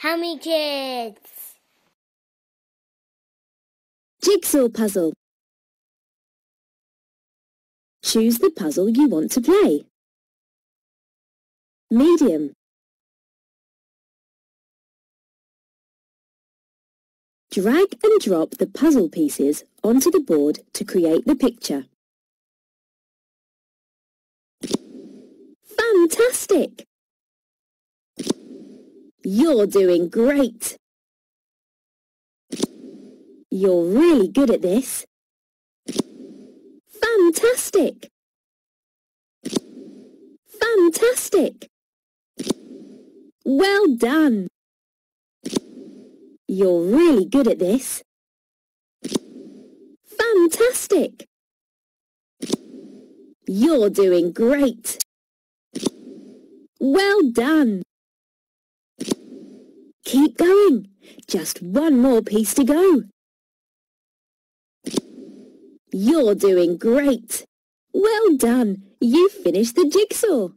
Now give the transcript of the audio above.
How many kids? Jigsaw puzzle. Choose the puzzle you want to play. Medium. Drag and drop the puzzle pieces onto the board to create the picture. Fantastic! You're doing great. You're really good at this. Fantastic! Fantastic! Well done! You're really good at this. Fantastic! You're doing great! Well done! Keep going. Just one more piece to go. You're doing great. Well done. You finished the jigsaw.